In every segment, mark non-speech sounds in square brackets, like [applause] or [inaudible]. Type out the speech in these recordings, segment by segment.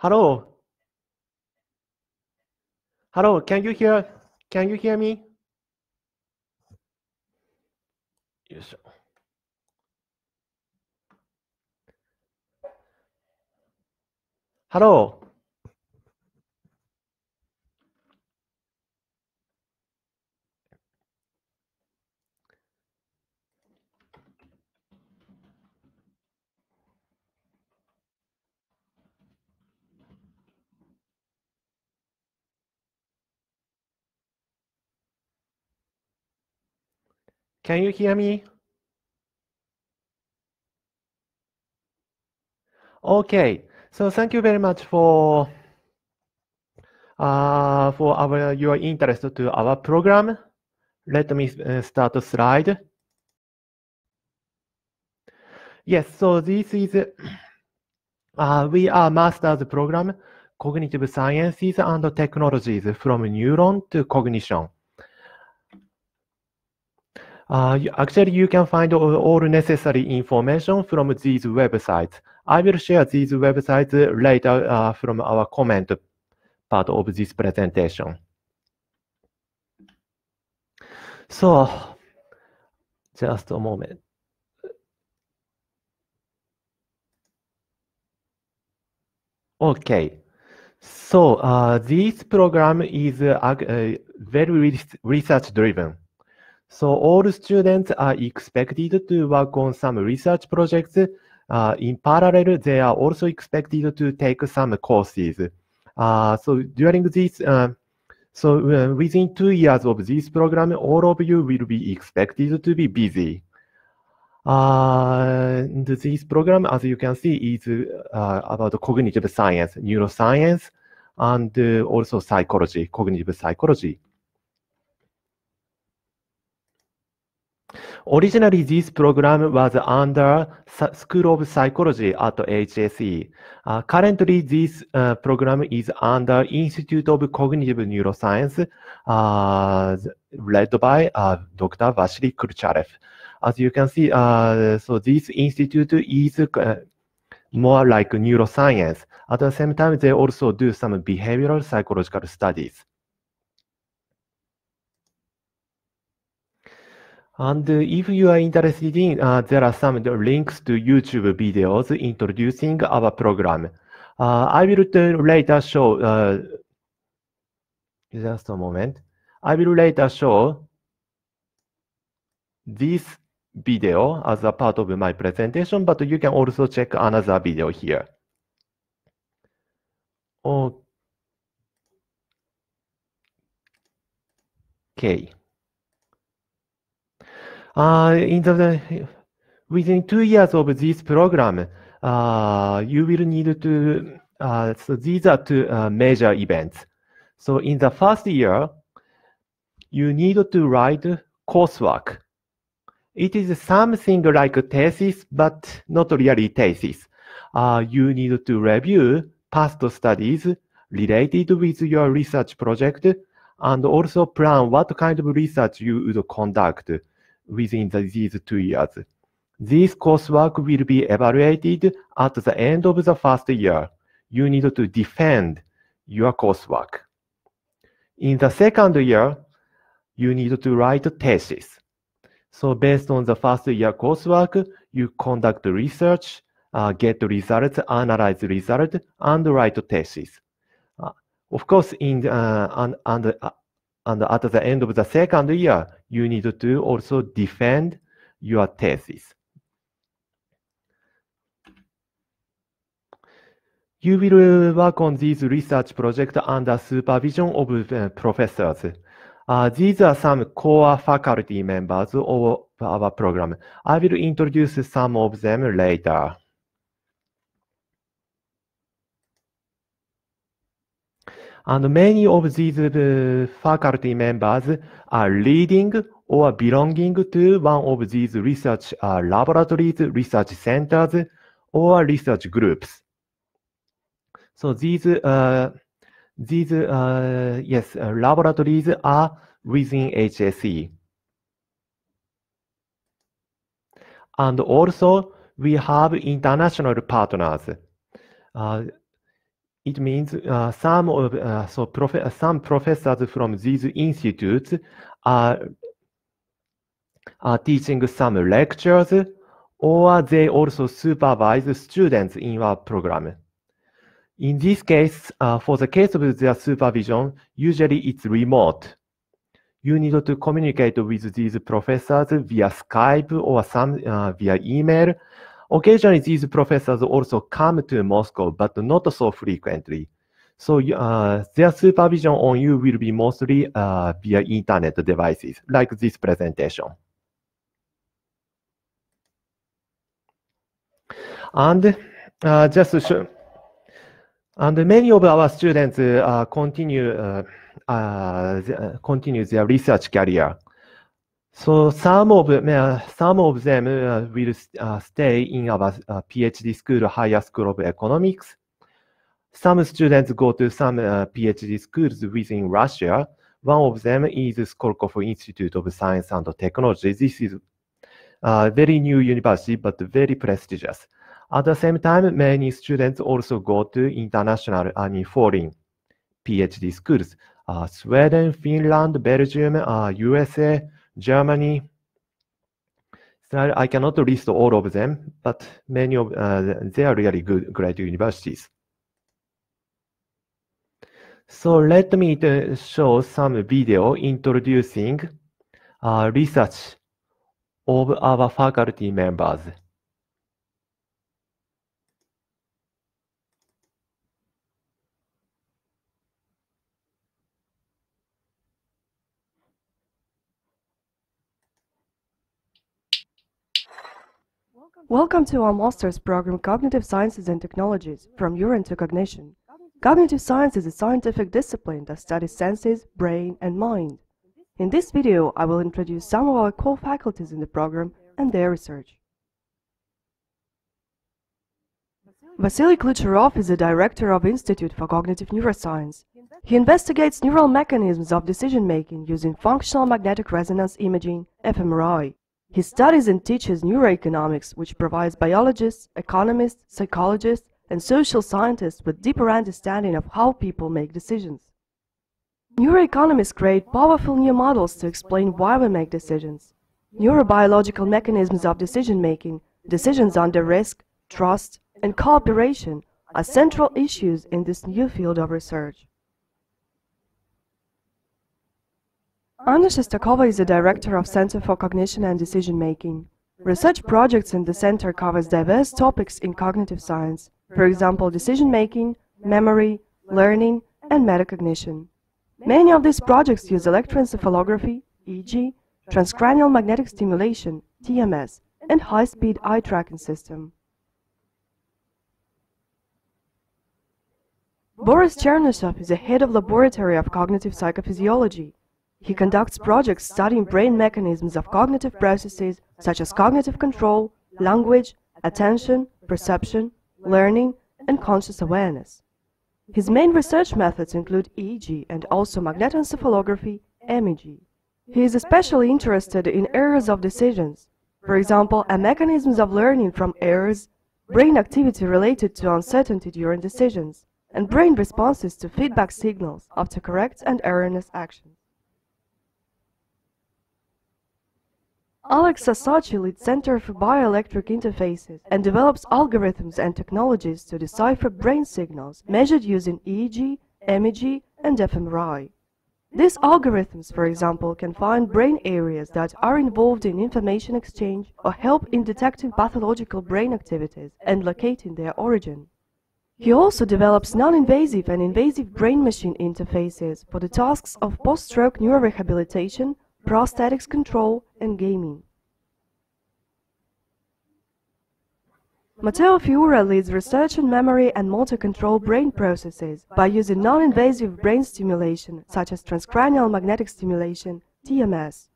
Hello. Hello, can you hear can you hear me? Yes. Hello. Can you hear me? Okay, so thank you very much for uh, for our, your interest to our program. Let me uh, start the slide. Yes, so this is, uh, we are master's program, Cognitive Sciences and Technologies from Neuron to Cognition. Uh, actually, you can find all, all necessary information from these websites. I will share these websites later uh, from our comment part of this presentation. So, just a moment. Okay. So uh, this program is uh, uh, very research driven. So all students are expected to work on some research projects. Uh, in parallel, they are also expected to take some courses. Uh, so during this, uh, so uh, within two years of this program, all of you will be expected to be busy. Uh, and this program, as you can see, is uh, about cognitive science, neuroscience, and also psychology, cognitive psychology. Originally, this program was under School of Psychology at HSE. Uh, currently, this uh, program is under Institute of Cognitive Neuroscience, uh, led by uh, Dr. Vasily Kurcharev. As you can see, uh, so this institute is uh, more like neuroscience. At the same time, they also do some behavioral psychological studies. And if you are interested in, uh, there are some links to YouTube videos introducing our program. Uh, I will later show, uh, just a moment. I will later show this video as a part of my presentation, but you can also check another video here. Okay. Uh, in the, within two years of this program, uh, you will need to, uh, so these are two major events. So in the first year, you need to write coursework. It is something like a thesis, but not really thesis. Uh, you need to review past studies related with your research project and also plan what kind of research you would conduct within these two years. This coursework will be evaluated at the end of the first year. You need to defend your coursework. In the second year, you need to write thesis. So based on the first year coursework, you conduct research, uh, get results, analyze results, and write thesis. Uh, of course, in uh, and, and, uh, and at the end of the second year, you need to also defend your thesis. You will work on these research projects under supervision of uh, professors. Uh, these are some core faculty members of our program. I will introduce some of them later. and many of these uh, faculty members are leading or belonging to one of these research uh, laboratories, research centers, or research groups. So these uh, these yes laboratories are within HSE. And also, we have international partners. Uh, it means uh, some of uh, so prof uh, some professors from these institutes are are teaching some lectures or they also supervise students in our program. In this case, uh, for the case of their supervision, usually it's remote. You need to communicate with these professors via Skype or some uh, via email Occasionally, these professors also come to Moscow, but not so frequently. So uh, their supervision on you will be mostly uh, via internet devices, like this presentation. And uh, just and many of our students uh, continue uh, uh, continue their research career so some of uh, some of them uh, will uh, stay in our uh, PhD school, higher school of economics. Some students go to some uh, PhD schools within Russia. One of them is Skolkov Institute of Science and Technology. This is a uh, very new university, but very prestigious. At the same time, many students also go to international, I mean foreign PhD schools, Sweden, Finland, Belgium, USA, Germany. So I cannot list all of them, but many of uh, they are really good, great universities. So let me uh, show some video introducing uh, research of our faculty members. Welcome to our master's program Cognitive Sciences and Technologies, From Urine to Cognition. Cognitive science is a scientific discipline that studies senses, brain and mind. In this video, I will introduce some of our core faculties in the program and their research. Vasily Klucherov is the director of Institute for Cognitive Neuroscience. He investigates neural mechanisms of decision-making using functional magnetic resonance imaging, fMRI. He studies and teaches neuroeconomics, which provides biologists, economists, psychologists, and social scientists with deeper understanding of how people make decisions. Neuroeconomists create powerful new models to explain why we make decisions. Neurobiological mechanisms of decision-making, decisions under risk, trust, and cooperation are central issues in this new field of research. Anna Shestakova is the director of Center for Cognition and Decision Making. Research projects in the center covers diverse topics in cognitive science, for example, decision making, memory, learning, and metacognition. Many of these projects use electroencephalography, e.g., transcranial magnetic stimulation, TMS, and high-speed eye tracking system. Boris Chernyshev is the head of Laboratory of Cognitive Psychophysiology he conducts projects studying brain mechanisms of cognitive processes such as cognitive control, language, attention, perception, learning, and conscious awareness. His main research methods include EEG and also magnetoencephalography, MEG. He is especially interested in errors of decisions, for example, and mechanisms of learning from errors, brain activity related to uncertainty during decisions, and brain responses to feedback signals after correct and erroneous actions. Alex Sasachi leads Center for Bioelectric Interfaces and develops algorithms and technologies to decipher brain signals measured using EEG, MEG, and fMRI. These algorithms, for example, can find brain areas that are involved in information exchange or help in detecting pathological brain activities and locating their origin. He also develops non-invasive and invasive brain-machine interfaces for the tasks of post-stroke neurorehabilitation, prosthetics control, and gaming. Matteo Fiora leads research on memory and motor control brain processes by using non-invasive brain stimulation, such as transcranial magnetic stimulation, TMS.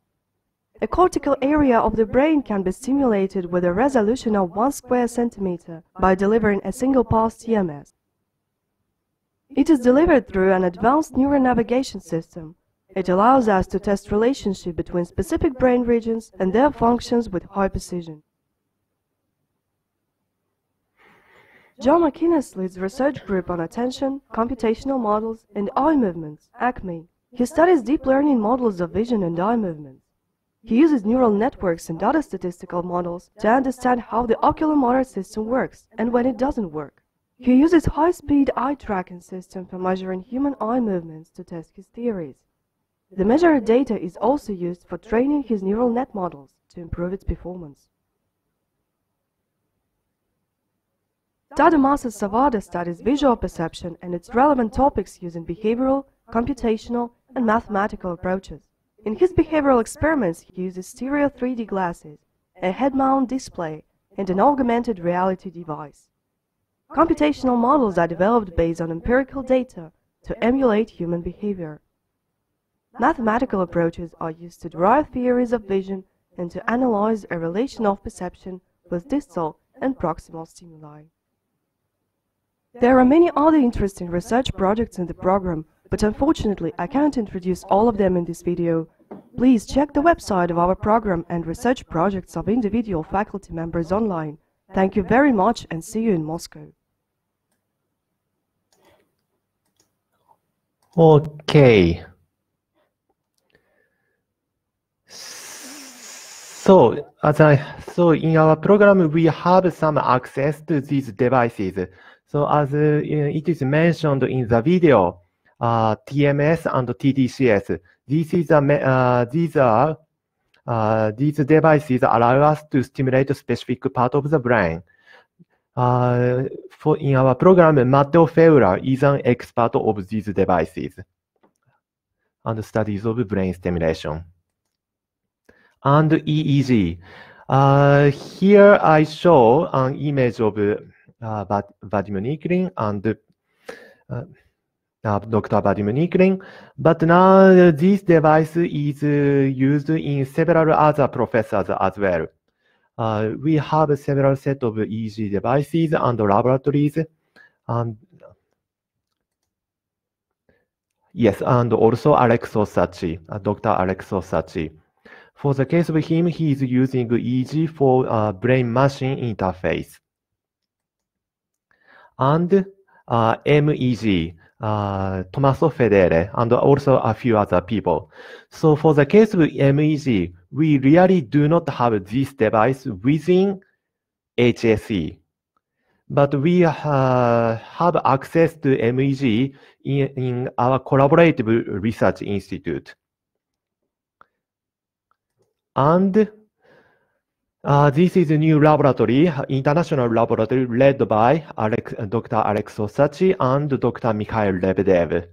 A cortical area of the brain can be stimulated with a resolution of 1 square centimeter by delivering a single pulse TMS. It is delivered through an advanced neuronavigation system it allows us to test relationship between specific brain regions and their functions with high precision. John McInnes leads research group on attention, computational models, and eye movements, ACME. He studies deep learning models of vision and eye movements. He uses neural networks and other statistical models to understand how the oculomotor system works and when it doesn't work. He uses high-speed eye tracking system for measuring human eye movements to test his theories. The measured data is also used for training his neural net models to improve its performance. Tadamasa Savada studies visual perception and its relevant topics using behavioral, computational, and mathematical approaches. In his behavioral experiments, he uses stereo 3D glasses, a head-mount display, and an augmented reality device. Computational models are developed based on empirical data to emulate human behavior. Mathematical approaches are used to derive theories of vision and to analyze a relation of perception with distal and proximal stimuli. There are many other interesting research projects in the program, but unfortunately I can't introduce all of them in this video. Please check the website of our program and research projects of individual faculty members online. Thank you very much and see you in Moscow. Okay. So as I so in our program we have some access to these devices. So as uh, it is mentioned in the video, uh, TMS and TDCS. This is a, uh, these are uh, these devices allow us to stimulate a specific part of the brain. Uh, for in our program, Matteo Feura is an expert of these devices and studies of brain stimulation and EEZ. Uh, here I show an image of uh, Nikulin and uh, uh Dr. Nikulin. but now this device is uh, used in several other professors as well. Uh, we have several set of EEG devices and laboratories, and yes, and also Alex Osachi, Dr. Alex Osachi. For the case of him, he is using EG for a brain-machine interface. And uh, MEG, uh, Tommaso Fedele, and also a few other people. So for the case of MEG, we really do not have this device within HSE. But we uh, have access to MEG in, in our collaborative research institute. And uh, this is a new laboratory, international laboratory led by Alex, Dr. Alex Osachi and Dr. Mikhail Lebedev.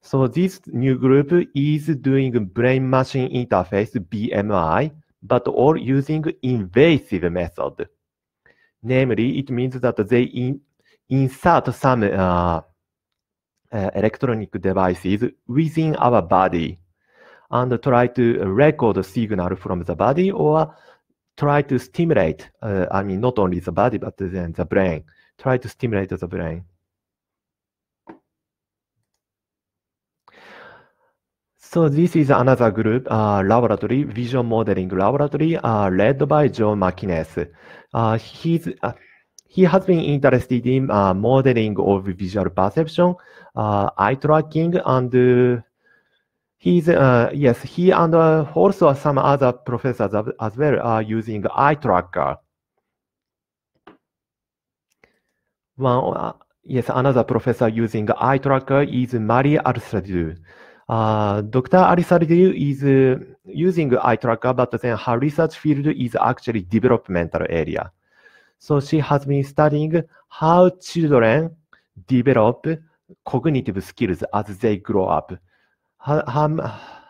So this new group is doing brain-machine interface, BMI, but all using invasive method. Namely, it means that they in, insert some uh, uh, electronic devices within our body and try to record the signal from the body or try to stimulate, uh, I mean, not only the body, but then the brain, try to stimulate the brain. So this is another group, uh, laboratory, vision modeling laboratory, uh, led by John McInnes. Uh, he's, uh, he has been interested in uh, modeling of visual perception, uh, eye tracking, and He's, uh, yes, he and uh, also some other professors as well are using eye tracker. One, uh, yes, another professor using eye tracker is Marie Arsadou. Uh, Dr. Arsadou is uh, using eye tracker, but then her research field is actually developmental area. So she has been studying how children develop cognitive skills as they grow up. Her,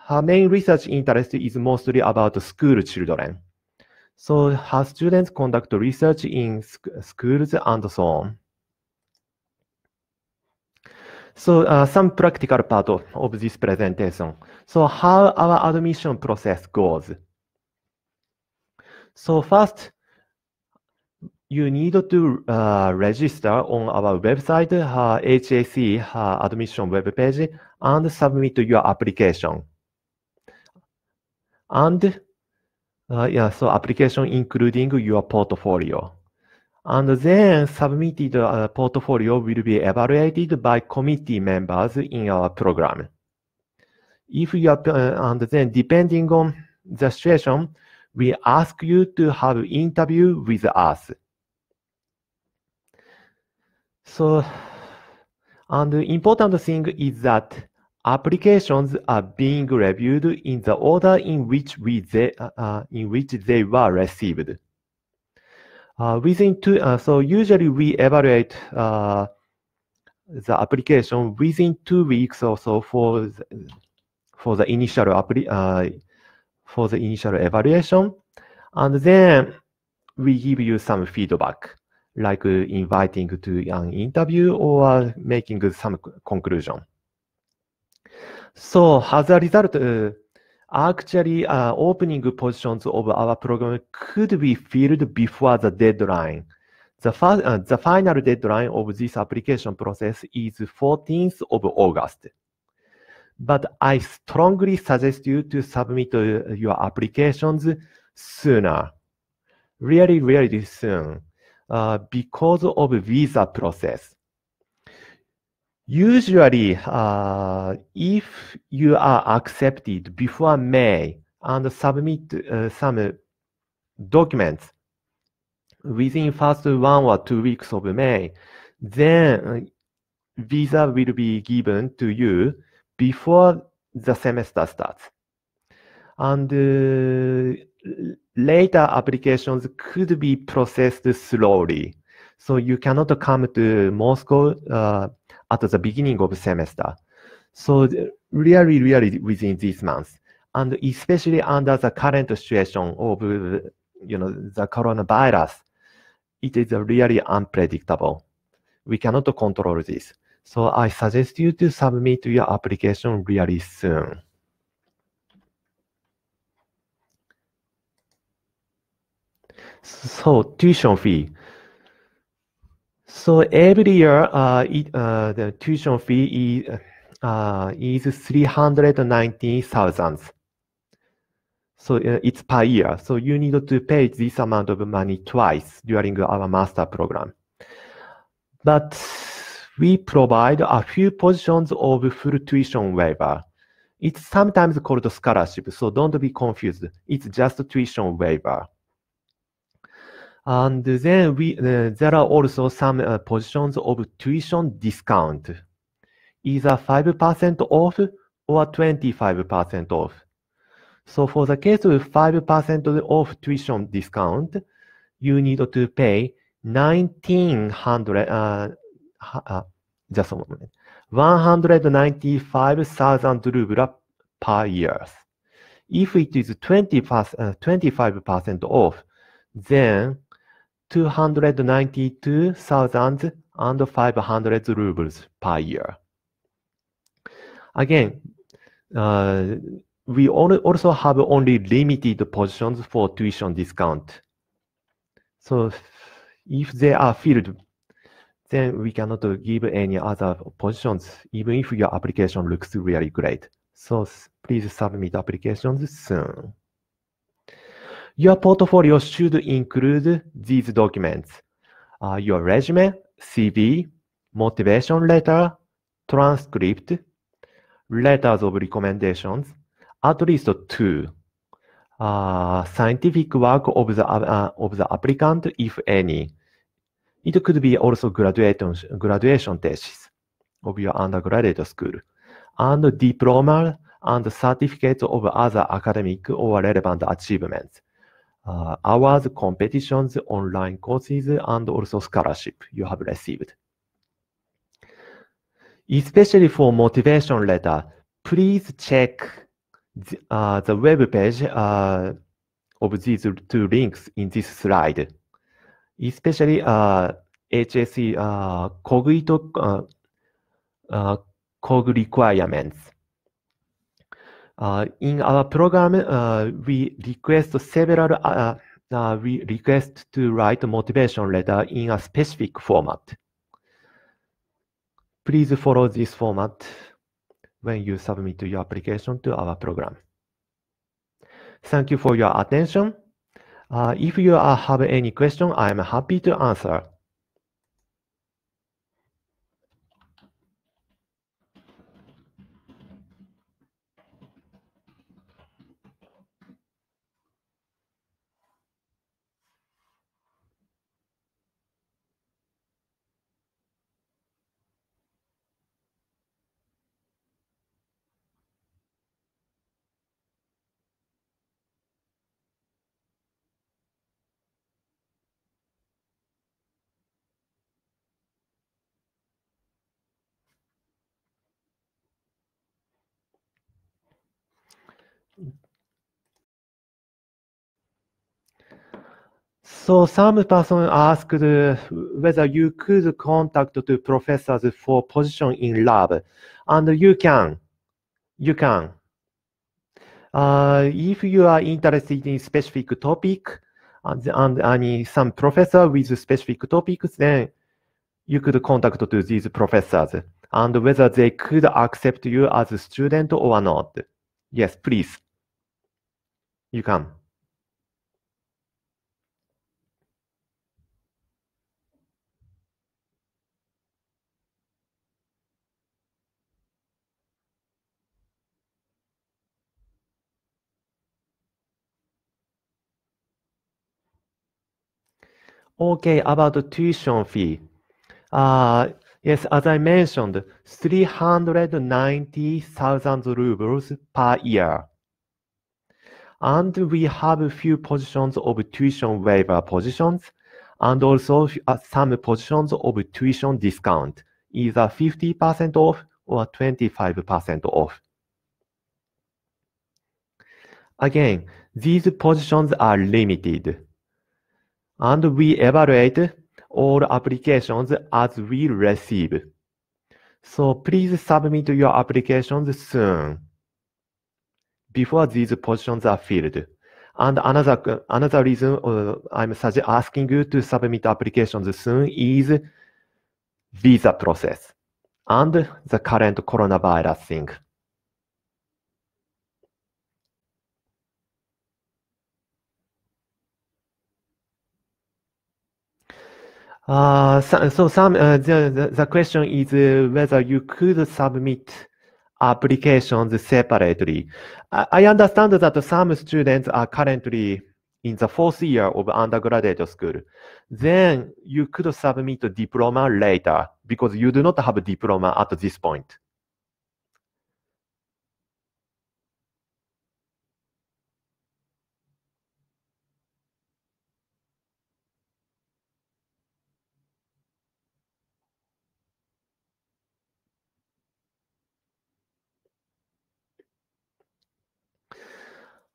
her, main research interest is mostly about school children. So her students conduct research in sc schools and so on. So uh, some practical part of, of this presentation. So how our admission process goes. So first, you need to uh, register on our website, uh, HAC uh, admission webpage, and submit your application. And uh, yeah, so application including your portfolio. And then submitted uh, portfolio will be evaluated by committee members in our program. If you are, uh, and then depending on the situation, we ask you to have interview with us. So, and important thing is that applications are being reviewed in the order in which we they, uh, uh in which they were received. Uh, within two, uh, so usually we evaluate uh, the application within two weeks or so for the, for the initial appli uh, for the initial evaluation, and then we give you some feedback like uh, inviting to an interview or making some conclusion. So as a result, uh, actually uh, opening positions of our program could be filled before the deadline. The, fi the final deadline of this application process is 14th of August but I strongly suggest you to submit uh, your applications sooner. Really, really soon. Uh, because of visa process. Usually, uh, if you are accepted before May and submit uh, some documents within first one or two weeks of May, then uh, visa will be given to you before the semester starts. And uh, later applications could be processed slowly. So you cannot come to Moscow uh, at the beginning of semester. So really, really within these months, and especially under the current situation of you know the coronavirus, it is really unpredictable. We cannot control this. So I suggest you to submit your application really soon. So tuition fee. So every year, uh, it, uh, the tuition fee is, uh, uh, is 319,000. So uh, it's per year. So you need to pay this amount of money twice during our master program. But we provide a few positions of full tuition waiver. It's sometimes called scholarship, so don't be confused. It's just tuition waiver. And then we uh, there are also some uh, positions of tuition discount, either 5% off or 25% off. So for the case of 5% off tuition discount, you need to pay 1900 uh, just 195,000 rubles per year. If it is 20 uh, 25% off, then two hundred ninety-two thousand and five hundred rubles per year. Again, uh, we also have only limited positions for tuition discount. So if they are filled, then we cannot give any other positions, even if your application looks really great. So please submit applications soon. Your portfolio should include these documents. Uh, your resume, CV, motivation letter, transcript, letters of recommendations, at least two. Uh, scientific work of the, uh, uh of the applicant, if any. It could be also graduation, graduation thesis of your undergraduate school, and diploma and certificates of other academic or relevant achievements. uh, hours, competitions, online courses, and also scholarship you have received. Especially for motivation letter, please check the, uh, the web page uh, of these two links in this slide. Especially uh, HSE uh, Cogito uh, uh, Cog requirements. Uh, in our program, uh, we request several uh, uh, we request to write a motivation letter in a specific format. Please follow this format when you submit your application to our program. Thank you for your attention. Uh, if you uh, have any question, I am happy to answer. So some person asked whether you could contact the professors for position in lab, and you can, you can. Uh, if you are interested in specific topic and, and, and some professor with specific topics, then you could contact to these professors and whether they could accept you as a student or not. Yes, please. You can. Okay, about the tuition fee. Uh, yes, as I mentioned, 390,000 rubles per year. And we have a few positions of tuition waiver positions and also uh, some positions of tuition discount, either 50% off or 25% off. Again, these positions are limited and we evaluate all applications as we receive. So please submit your applications soon before these positions are filled. And another another reason uh, I'm asking you to submit applications soon is visa process and the current coronavirus thing. Uh, so, some uh, the, the, the question is whether you could submit applications separately. I, I understand that some students are currently in the fourth year of undergraduate school. Then you could submit a diploma later because you do not have a diploma at this point.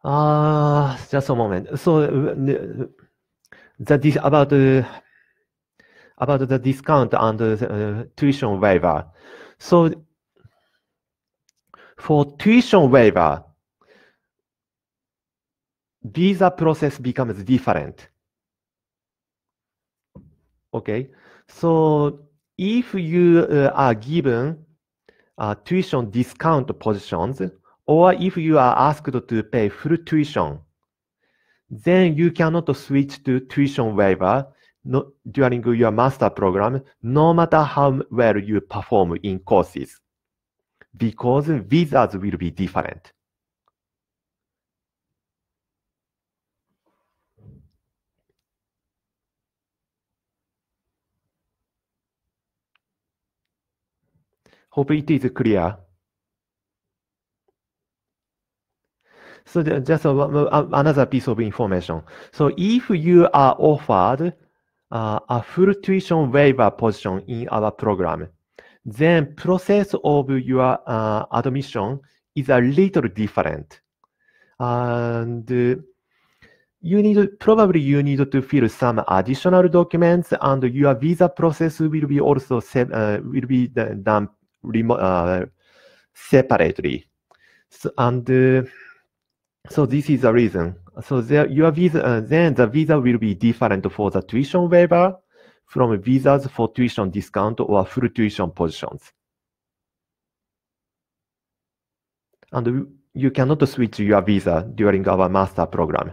Uh, just a moment. So uh, that is about uh, about the discount and uh, tuition waiver. So for tuition waiver, visa process becomes different. Okay, so if you uh, are given a uh, tuition discount positions, or if you are asked to pay full tuition, then you cannot switch to tuition waiver no, during your master program, no matter how well you perform in courses, because visas will be different. ホープイティーズクリア。So just another piece of information. So if you are offered uh, a full tuition waiver position in our program, then process of your uh, admission is a little different. And you need probably you need to fill some additional documents, and your visa process will be also uh, will be done uh, separately. So, and uh, so this is the reason. So there, your visa, uh, then the visa will be different for the tuition waiver from visas for tuition discount or full tuition positions. And you cannot switch your visa during our master program.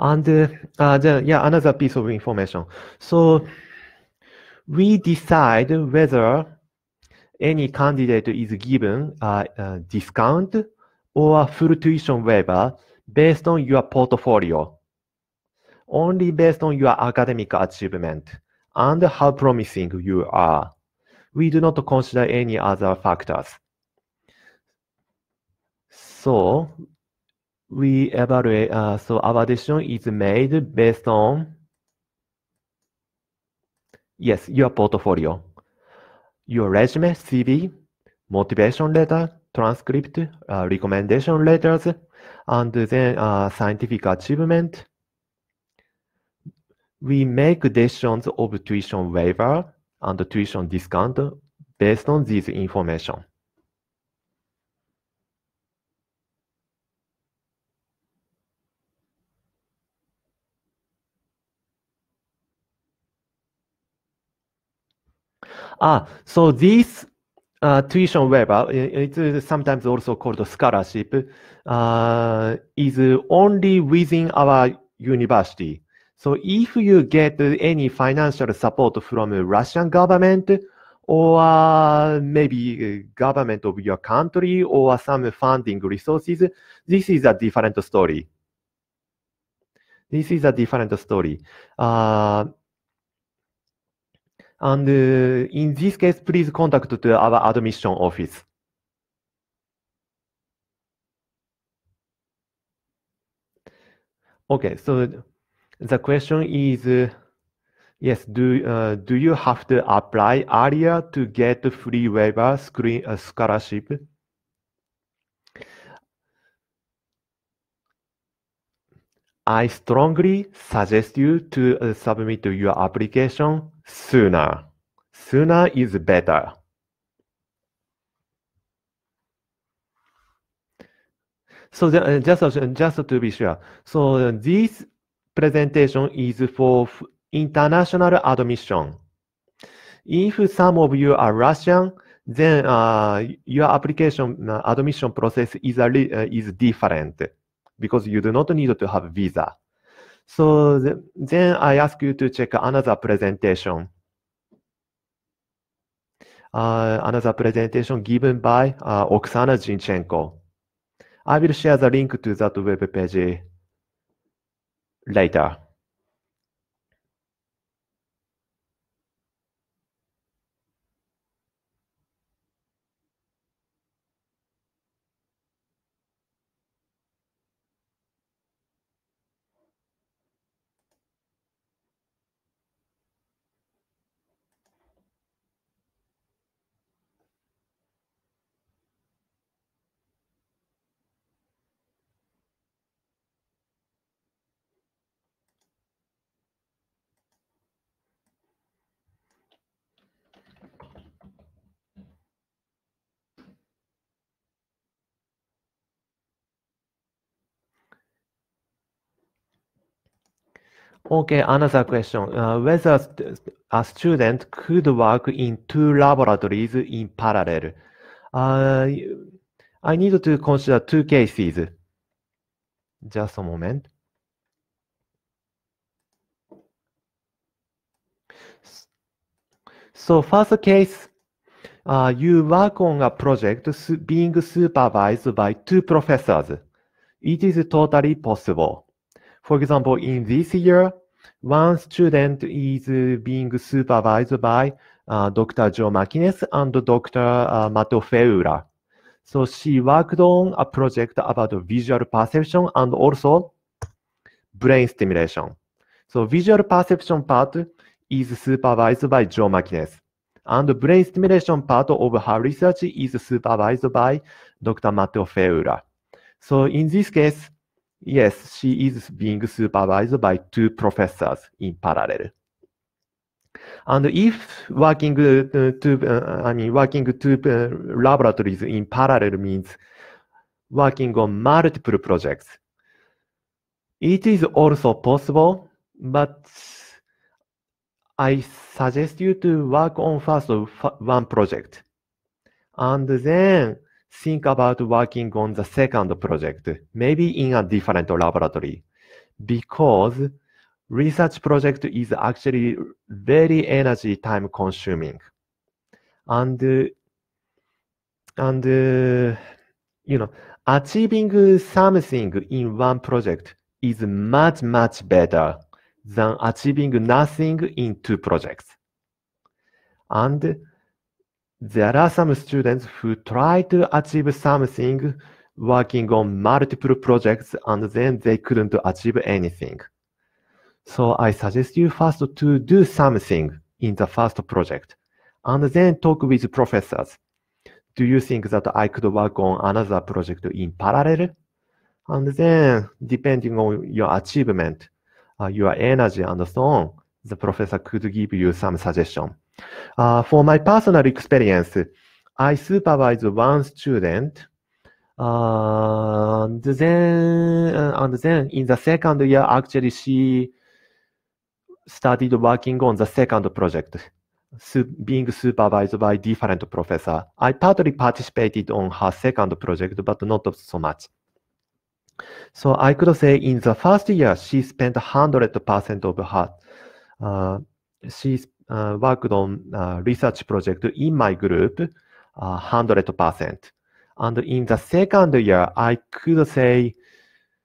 And uh, the, yeah, another piece of information. So we decide whether any candidate is given a, discount or full tuition waiver based on your portfolio, only based on your academic achievement and how promising you are. We do not consider any other factors. So we evaluate, uh, so our decision is made based on, yes, your portfolio, your resume, CV, motivation letter, transcript, uh, recommendation letters, and then uh, scientific achievement. We make decisions of tuition waiver and tuition discount based on this information. Ah, so this uh, tuition waiver, uh, it is uh, sometimes also called scholarship, uh, is only within our university. So if you get any financial support from Russian government or uh, maybe government of your country or some funding resources, this is a different story. This is a different story. Uh, and uh, in this case, please contact to our admission office. Okay, so the question is, uh, yes, do uh, do you have to apply earlier to get free waiver screen, scholarship? I strongly suggest you to uh, submit your application sooner. Sooner is better. So uh, just, uh, just to be sure, so this presentation is for international admission. If some of you are Russian, then your application admission process is, is different. because you do not need to have a visa. So th then I ask you to check another presentation. Uh, another presentation given by uh, Oksana Zinchenko. I will share the link to that web page later. Okay, another question. Uh, whether a student could work in two laboratories in parallel? Uh, I need to consider two cases. Just a moment. So first case, uh, you work on a project being supervised by two professors. It is totally possible. For example, in this year, one student is being supervised by uh, Dr. Joe Martinez and Dr. Uh, Mato Feura. So she worked on a project about visual perception and also brain stimulation. So visual perception part is supervised by Joe Martinez. And brain stimulation part of her research is supervised by Dr. Matteo Feura. So in this case, Yes, she is being supervised by two professors in parallel. And if working uh, two, to, uh, I mean, working to uh, laboratories in parallel means working on multiple projects, it is also possible, but I suggest you to work on first one project and then think about working on the second project, maybe in a different laboratory, because research project is actually very energy time consuming. And, and uh, you know, achieving something in one project is much, much better than achieving nothing in two projects. And there are some students who try to achieve something working on multiple projects and then they couldn't achieve anything. So I suggest you first to do something in the first project and then talk with professors. Do you think that I could work on another project in parallel? And then, depending on your achievement, uh, your energy, and so on, the professor could give you some suggestion. Uh, for my personal experience, I supervise one student. Uh, and then, uh, and then in the second year, actually, she started working on the second project, su being supervised by different professor. I partly participated on her second project, but not so much. So I could say in the first year, she spent 100% of her, uh, she uh, worked on uh, research project in my group uh, 100%. And in the second year, I could say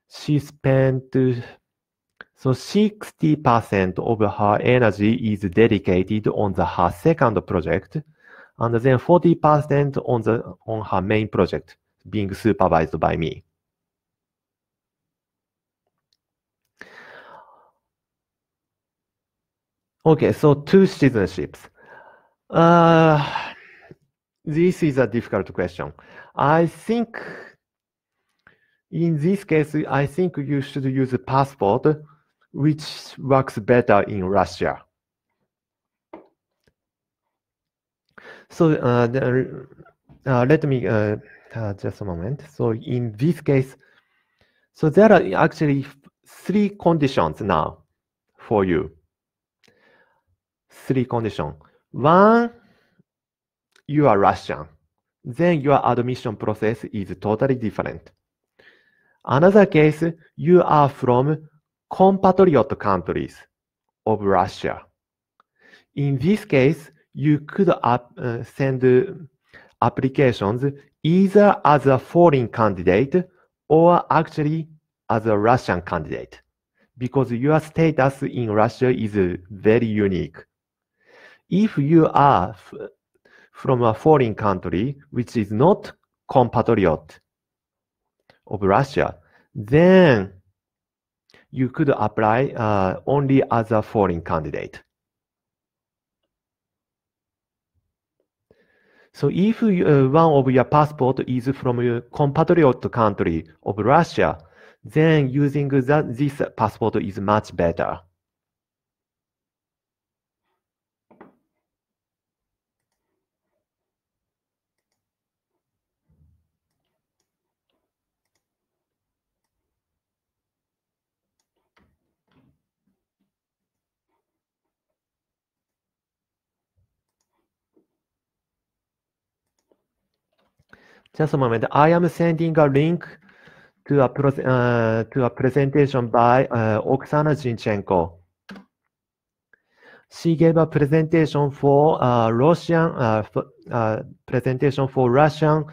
she spent so 60% of her energy is dedicated on the her second project, and then 40% on the on her main project being supervised by me. Okay, so two citizenships. Uh, this is a difficult question. I think in this case, I think you should use a passport, which works better in Russia. So uh, uh, let me uh, uh, just a moment. So in this case, so there are actually three conditions now for you three conditions. One, you are Russian. Then your admission process is totally different. Another case, you are from compatriot countries of Russia. In this case, you could up, uh, send uh, applications either as a foreign candidate or actually as a Russian candidate because your status in Russia is uh, very unique if you are from a foreign country which is not compatriot of Russia, then you could apply uh, only as a foreign candidate. So if you, uh, one of your passport is from a compatriot country of Russia, then using that, this passport is much better. Just a moment. I am sending a link to a, uh, to a presentation by uh, Oksana Zinchenko. She gave a presentation for uh, Russian uh, for, uh, presentation for Russian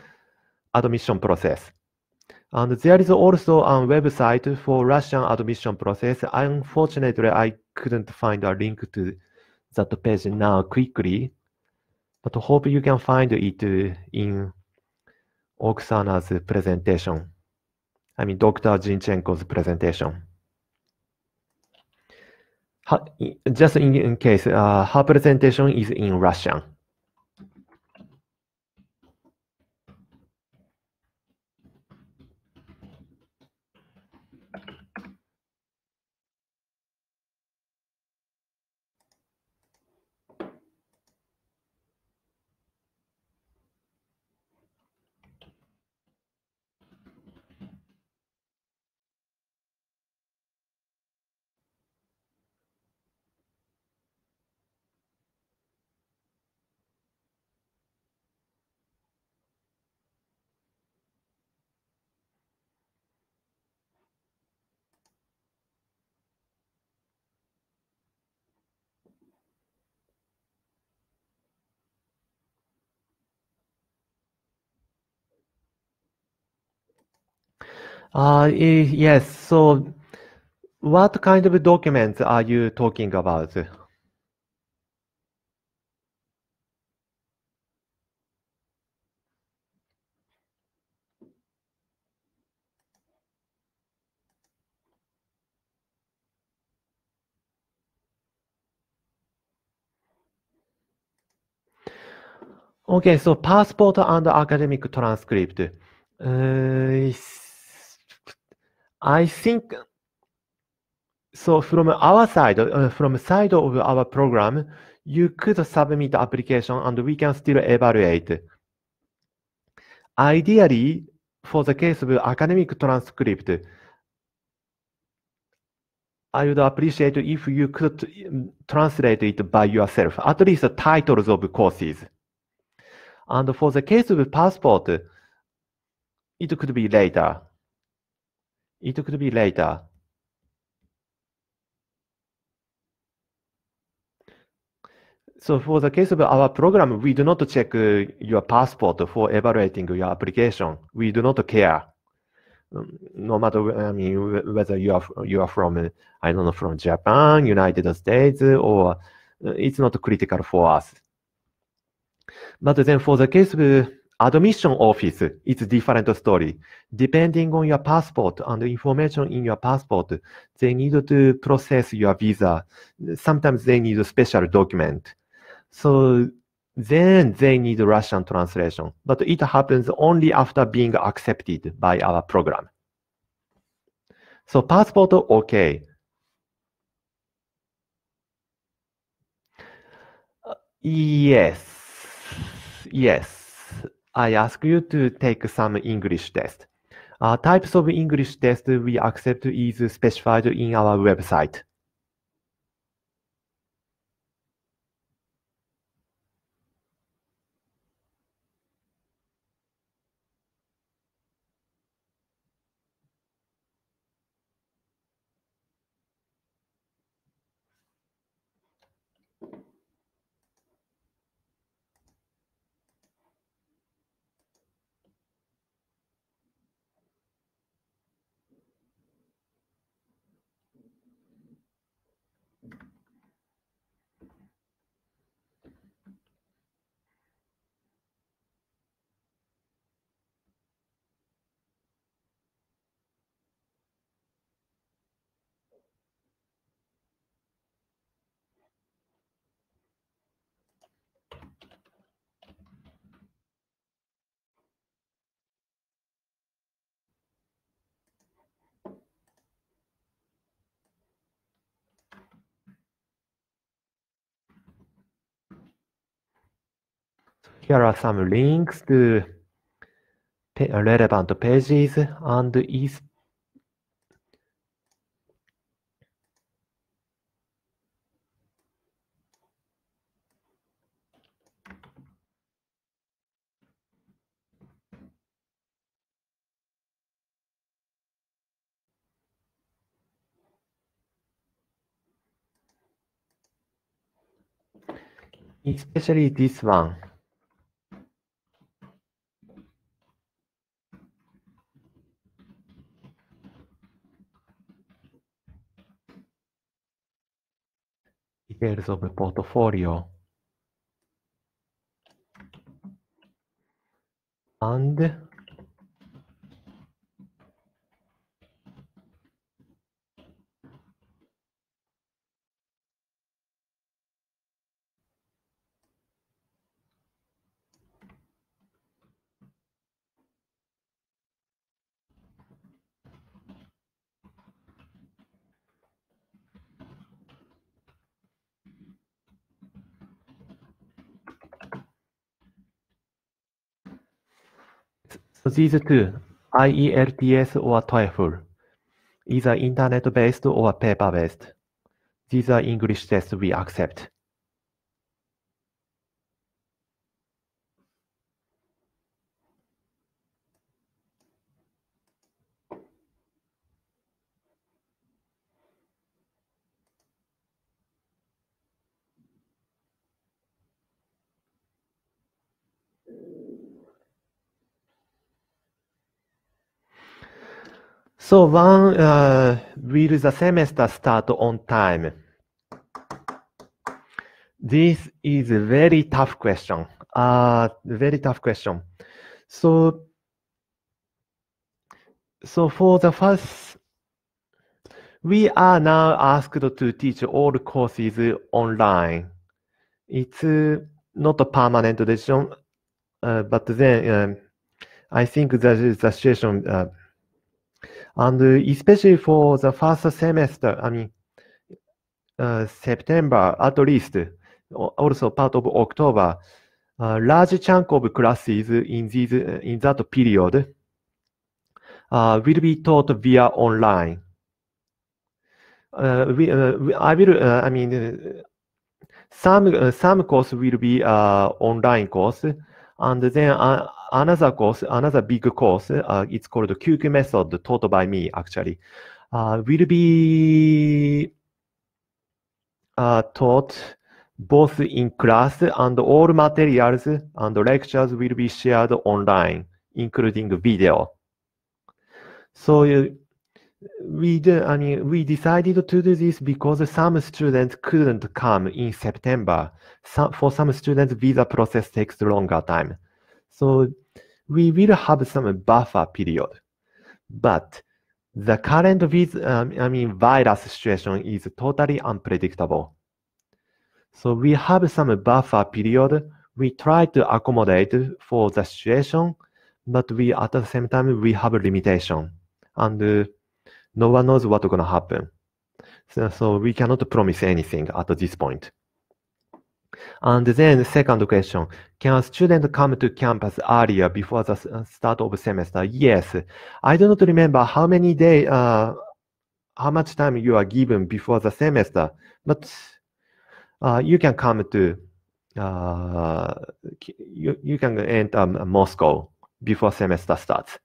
admission process. And there is also a website for Russian admission process. Unfortunately, I couldn't find a link to that page now quickly, but hope you can find it in Oksana's p r e s e n t a t i mean, Dr. z i n ン h e n k o s p r e s e n t a just in, in case, uh, her presentation is in Russian. Uh, yes. So what kind of documents are you talking about? Okay, so passport and academic transcript. Uh, I think so from our side, uh, from side of our program, you could submit application and we can still evaluate. Ideally, for the case of academic transcript, I would appreciate if you could um, translate it by yourself, at least the titles of courses. And for the case of passport, it could be later. It could be later. So for the case of our program, we do not check your passport for evaluating your application. We do not care. No matter I mean whether you are you are from I don't know from Japan, United States, or it's not critical for us. But then for the case of admission office is different story. Depending on your passport and information in your passport, they need to process your visa. Sometimes they need a special document. So then they need Russian translation. But it happens only after being accepted by our program. So passport, okay. Uh, yes, yes. I ask you to take some English test. Uh, types of English test we accept is specified in our website. Here are some links to relevant pages and is especially this one. ver sobre portfolio and These two, IELTS or TOEFL, either internet-based or paper-based. These are English tests we accept. So when uh, will the semester start on time? This is a very tough question. Uh, very tough question. So, so for the first, we are now asked to teach all courses online. It's uh, not a permanent decision, uh, but then um, I think that is the situation. Uh, and uh, especially for the first semester, I mean, uh, September at least, also part of October, a uh, large chunk of classes in, these, uh, in that period uh, will be taught via online. Uh, we, uh, I will, uh, I mean, some some course will be online course, And then uh, another course, another big course, uh, it's called QQ method taught by me actually, uh, will be uh, taught both in class and all materials and lectures will be shared online, including video. So you, we do, I mean, we decided to do this because some students couldn't come in September. Some, for some students, visa process takes longer time. So we will have some buffer period. But the current visa, um, I mean, virus situation is totally unpredictable. So we have some buffer period. We try to accommodate for the situation, but we at the same time we have a limitation and. Uh, no one knows what's going to happen. So, so we cannot promise anything at this point. And then the second question, can a student come to campus earlier before the uh, start of semester? Yes. I do not remember how many day, uh, how much time you are given before the semester, but uh, you can come to, uh, you, you can enter um, Moscow before semester starts.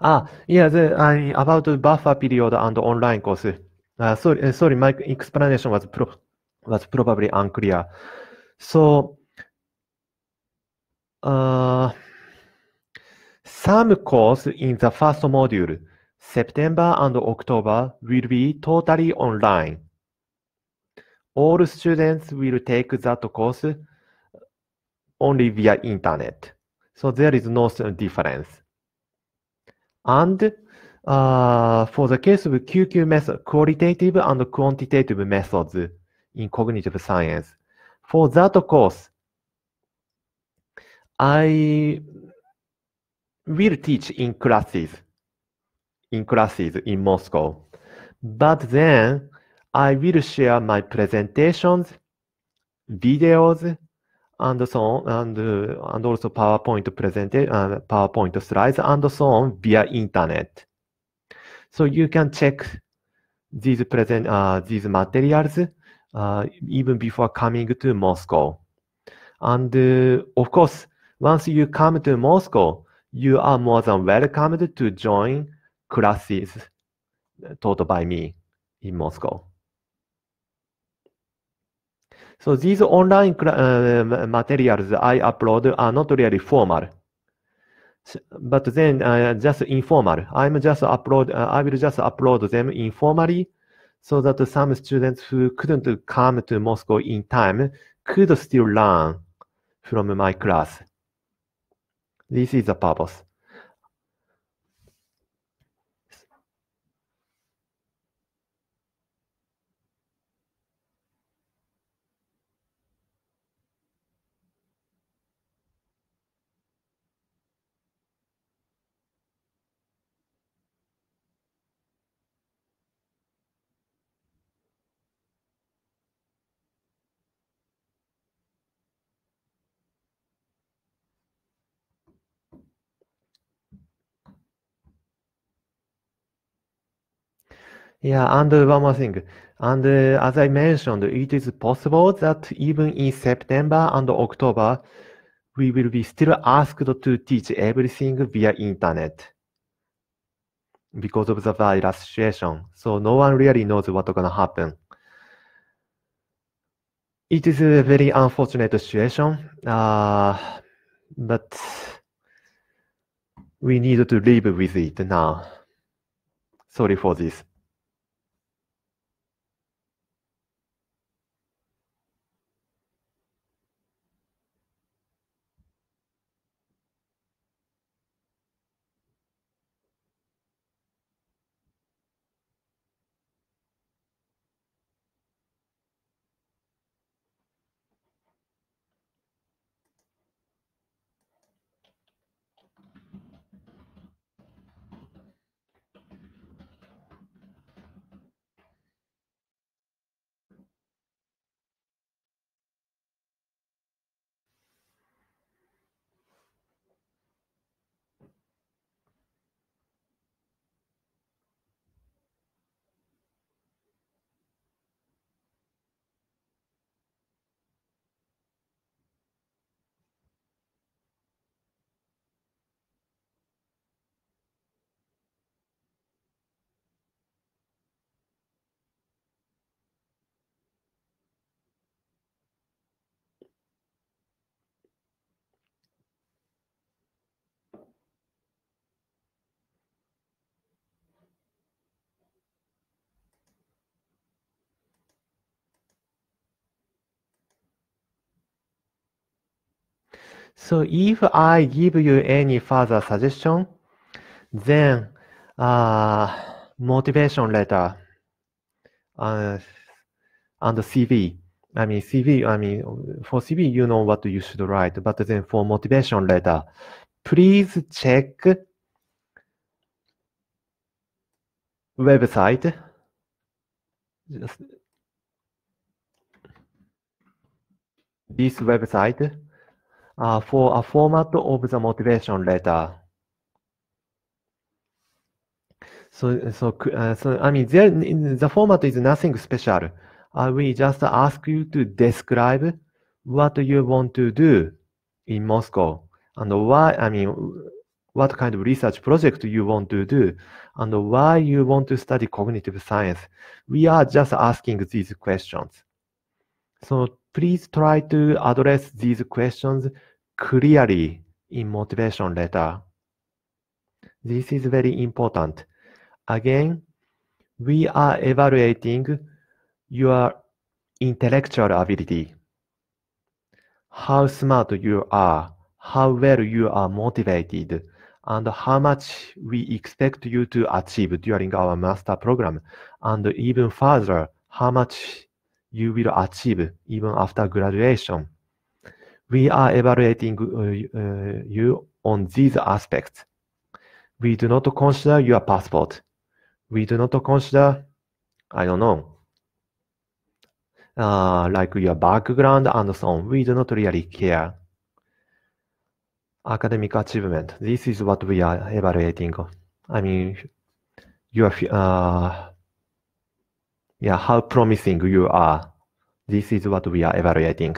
Ah, yeah, the, u about buffer period and online course. Uh, sorry, sorry, my explanation was, pro was probably unclear. So, uh, some course in the first module, September and October, will be totally online. All students will take that course only via internet. So there is no difference. And uh, for the case of QQ method, qualitative and quantitative methods in cognitive science, for that course, I will teach in classes, in classes in Moscow. But then I will share my presentations, videos, and so on, and, uh, and also PowerPoint presentation, uh, PowerPoint slides, and so on via internet. So you can check these present uh, these materials uh, even before coming to Moscow. And uh, of course, once you come to Moscow, you are more than welcomed to join classes taught by me in Moscow. So these online uh, materials I upload are not really formal, but then uh, just informal. I'm just upload. Uh, I will just upload them informally, so that some students who couldn't come to Moscow in time could still learn from my class. This is the purpose. Yeah, and one more thing. And uh, as I mentioned, it is possible that even in September and October, we will be still asked to teach everything via internet because of the virus situation. So no one really knows what's going to happen. It is a very unfortunate situation, uh, but we need to live with it now. Sorry for this. So if I give you any further suggestion, then uh, motivation letter uh, and CV. I mean CV. I mean for CV, you know what you should write, but then for motivation letter, please check website. Just this website uh, for a format of the motivation letter. So, so, uh, so I mean, there, the format is nothing special. Uh, we just ask you to describe what you want to do in Moscow and why, I mean, what kind of research project you want to do and why you want to study cognitive science. We are just asking these questions. So Please try to address these questions clearly in motivation letter. This is very important. Again, we are evaluating your intellectual ability, how smart you are, how well you are motivated, and how much we expect you to achieve during our master program, and even further, how much you will achieve even after graduation. We are evaluating uh, you on these aspects. We do not consider your passport. We do not consider, I don't know, uh, like your background and so on. We do not really care. Academic achievement. This is what we are evaluating. I mean, your uh, yeah, how promising you are. This is what we are evaluating.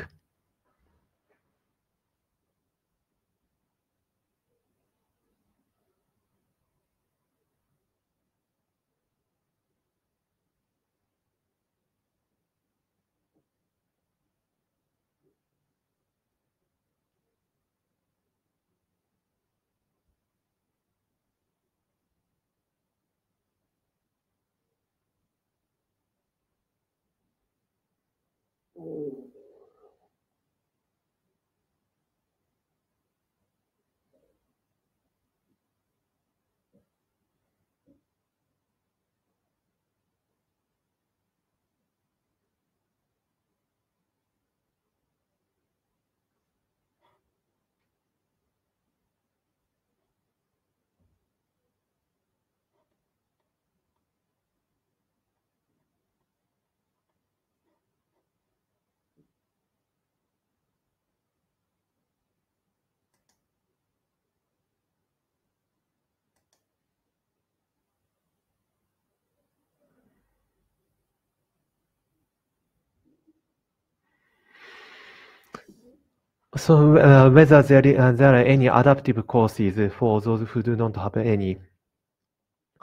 So whether there there are any adaptive courses for those who do not have any,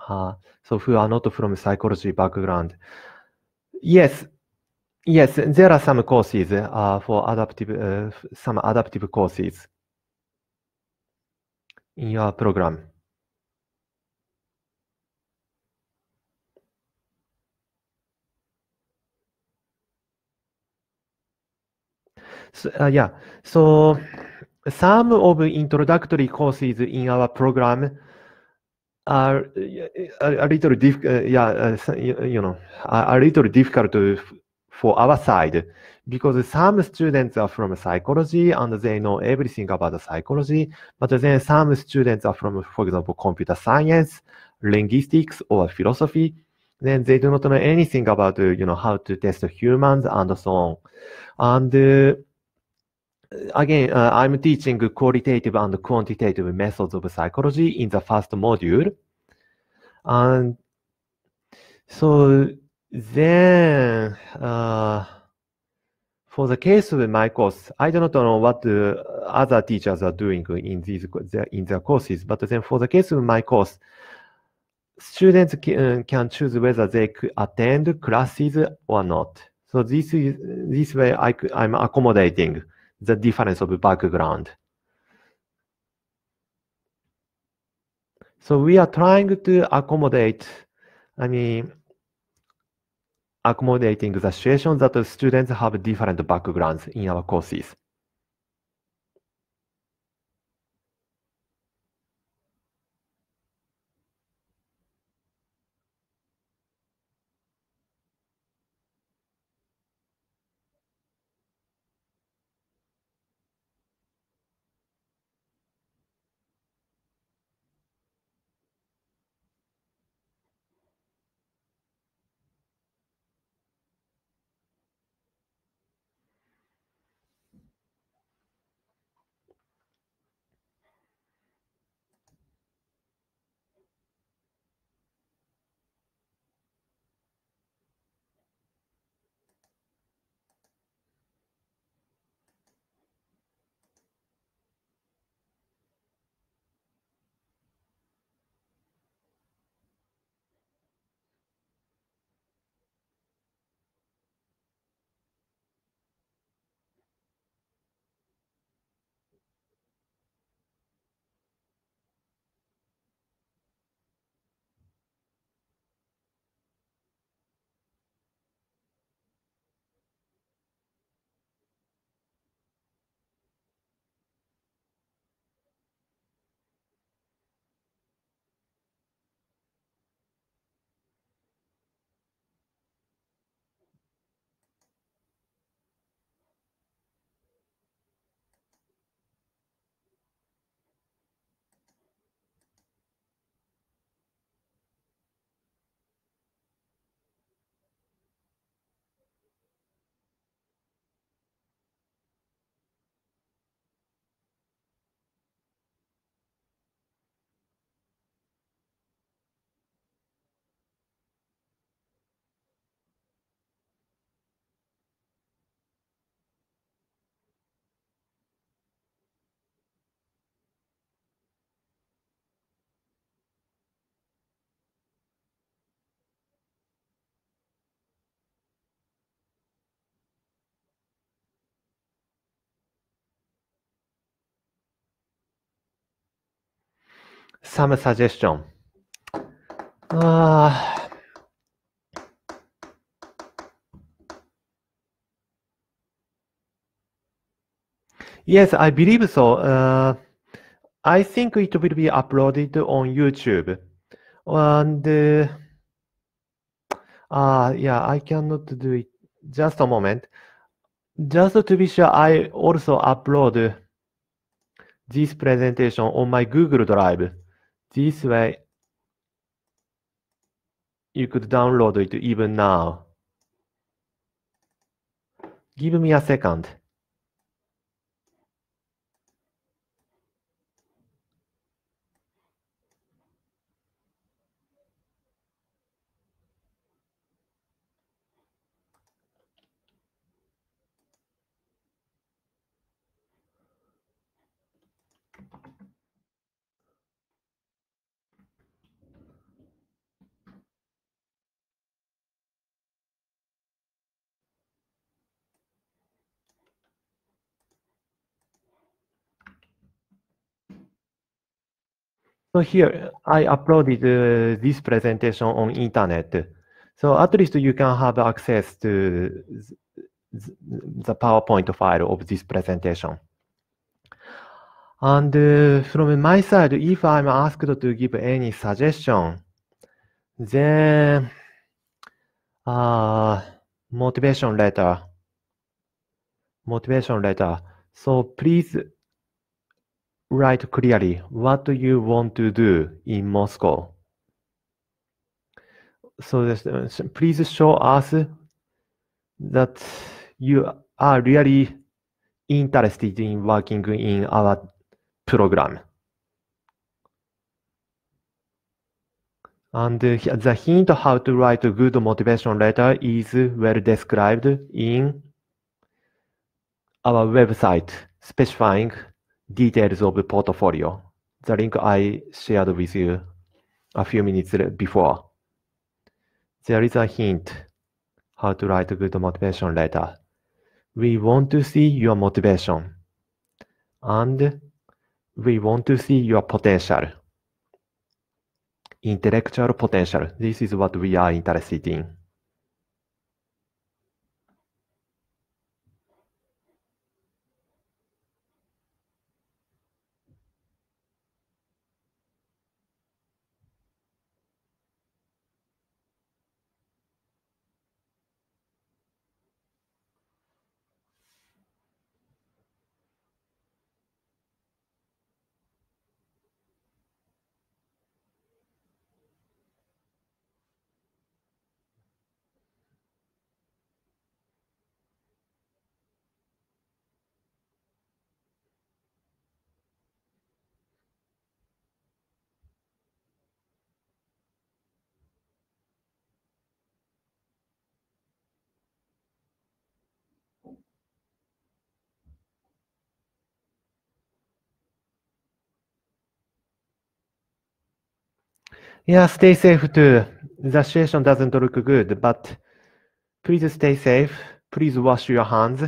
so who are not from psychology background? Yes, yes, there are some courses for adaptive some adaptive courses in your program. So, uh, yeah. So some of introductory courses in our program are a, a little difficult. uh, yeah, uh, you know, a, a little difficult for our side because some students are from psychology and they know everything about psychology, but then some students are from, for example, computer science, linguistics, or philosophy. Then they do not know anything about, uh, you know, how to test humans and so on. And uh, again, uh, I'm teaching qualitative and quantitative methods of psychology in the first module. And so then, uh, for the case of my course, I do not know what other teachers are doing in these in their courses, but then for the case of my course, students can, uh, can choose whether they attend classes or not. So this is this way I, I'm accommodating the difference of background. So we are trying to accommodate, I mean, accommodating the situation that the students have different backgrounds in our courses. some suggestion. Uh, yes, I believe so. Uh, I think it will be uploaded on YouTube. And uh, ah, yeah, I cannot do it. Just a moment. Just to be sure, I also upload this presentation on my Google Drive. This way, you could download it even now. Give me a second. So here, I uploaded uh, this presentation on internet. So at least you can have access to the PowerPoint file of this presentation. And uh, from my side, if I'm asked to give any suggestion, then uh, motivation letter, motivation letter. So please Write clearly what do you want to do in Moscow. So this, uh, please show us that you are really interested in working in our program. And the hint how to write a good motivation letter is well described in our website, specifying details of the portfolio, the link I shared with you a few minutes before. There is a hint how to write a good motivation letter. We want to see your motivation and we want to see your potential. Intellectual potential. This is what we are interested in. Yeah, stay safe too. The situation doesn't look good, but please stay safe. Please wash your hands.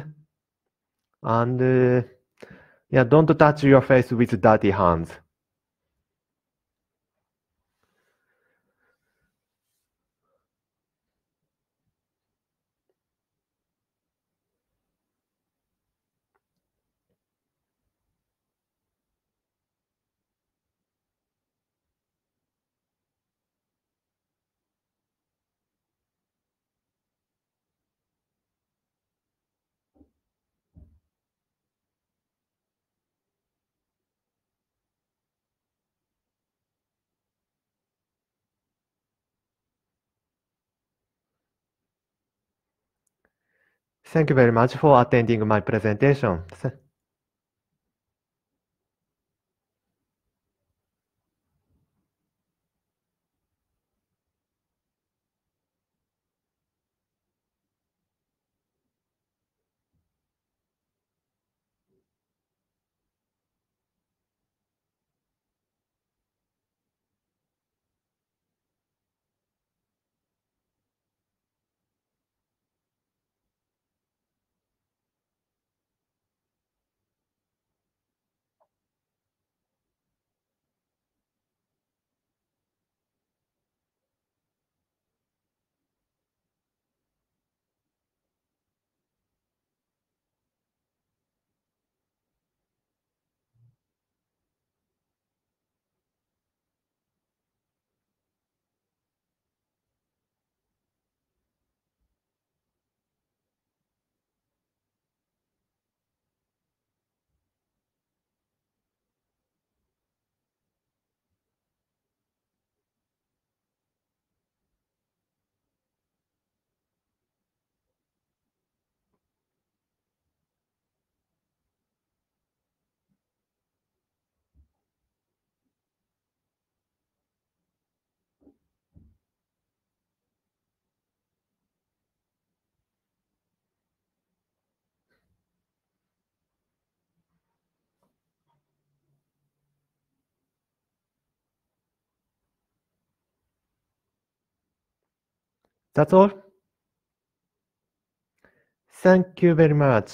And uh, yeah, don't touch your face with dirty hands. Thank you very much for attending my presentation. [laughs] That's all. Thank you very much.